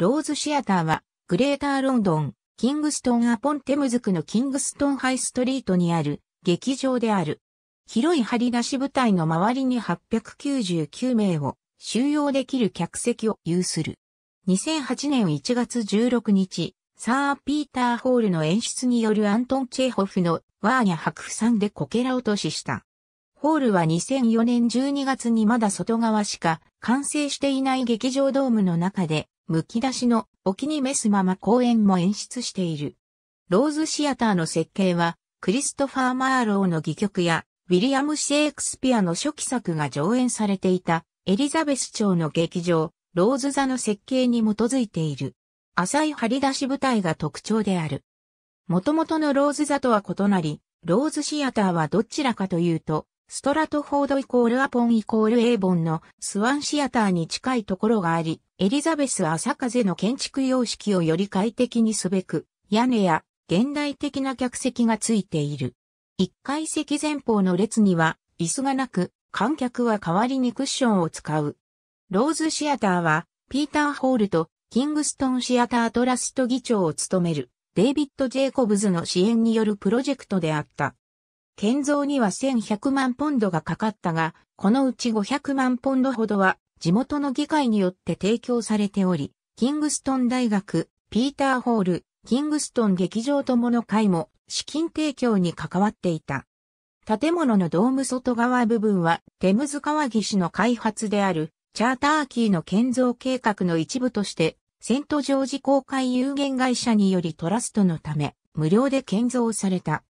ローズシアターは、グレーターロンドン、キングストンアポンテムズクのキングストンハイストリートにある劇場である。広い張り出し舞台の周りに899名を収容できる客席を有する。2008年1月16日、サー・ピーター・ホールの演出によるアントン・チェーホフのワーニャハクフさんでこけら落としした。ホールは2004年12月にまだ外側しか完成していない劇場ドームの中でむき出しのお気に召すまま公演も演出している。ローズシアターの設計は、クリストファー・マーローの戯曲や、ウィリアム・シェイクスピアの初期作が上演されていた、エリザベス町の劇場、ローズ座の設計に基づいている。浅い張り出し舞台が特徴である。元々のローズ座とは異なり、ローズシアターはどちらかというと、ストラトフォードイコールアポンイコールエーボンのスワンシアターに近いところがあり、エリザベス朝風の建築様式をより快適にすべく、屋根や現代的な客席がついている。一階席前方の列には椅子がなく、観客は代わりにクッションを使う。ローズシアターは、ピーター・ホールとキングストンシアタートラスト議長を務める、デイビッド・ジェイコブズの支援によるプロジェクトであった。建造には1100万ポンドがかかったが、このうち500万ポンドほどは地元の議会によって提供されており、キングストン大学、ピーターホール、キングストン劇場友の会も資金提供に関わっていた。建物のドーム外側部分はテムズ川岸の開発であるチャーターキーの建造計画の一部としてセントジョージ公開有限会社によりトラストのため無料で建造された。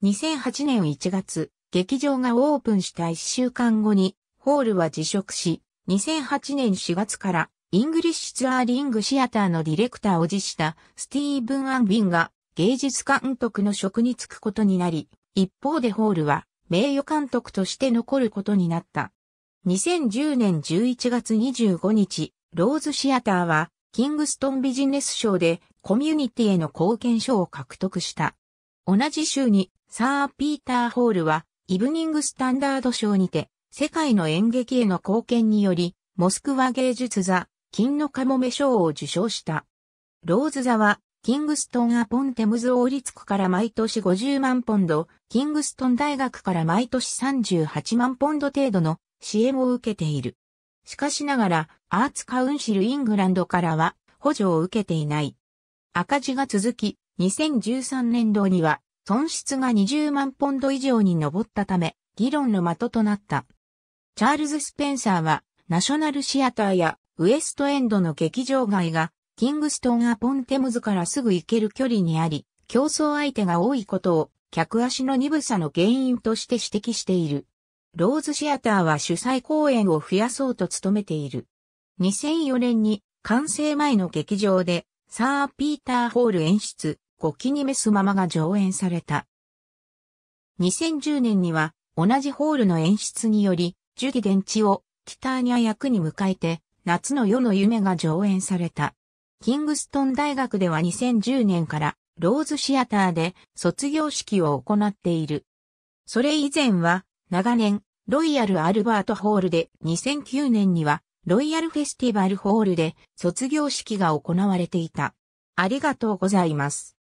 2008年1月、劇場がオープンした1週間後に、ホールは辞職し、2008年4月から、イングリッシュツアーリングシアターのディレクターを辞したスティーブン・アンビンが芸術監督の職に就くことになり、一方でホールは名誉監督として残ることになった。2010年11月25日、ローズシアターはキングストンビジネス賞でコミュニティへの貢献賞を獲得した。同じ週に、サー・ピーター・ホールは、イブニング・スタンダード賞にて、世界の演劇への貢献により、モスクワ芸術座、金のカモメ賞を受賞した。ローズ座は、キングストン・アポン・テムズ王立区から毎年50万ポンド、キングストン大学から毎年38万ポンド程度の支援を受けている。しかしながら、アーツカウンシル・イングランドからは補助を受けていない。赤字が続き、2013年度には損失が20万ポンド以上に上ったため、議論の的となった。チャールズ・スペンサーは、ナショナルシアターやウエストエンドの劇場街が、キングストン・アポン・テムズからすぐ行ける距離にあり、競争相手が多いことを、客足の鈍さの原因として指摘している。ローズシアターは主催公演を増やそうと努めている。2004年に完成前の劇場でサー・ピーター・ホール演出、ゴキにメスママが上演された。2010年には同じホールの演出により、ジュディ・デンチをティターニャ役に迎えて、夏の夜の夢が上演された。キングストン大学では2010年からローズシアターで卒業式を行っている。それ以前は長年ロイヤルアルバートホールで2009年にはロイヤルフェスティバルホールで卒業式が行われていた。ありがとうございます。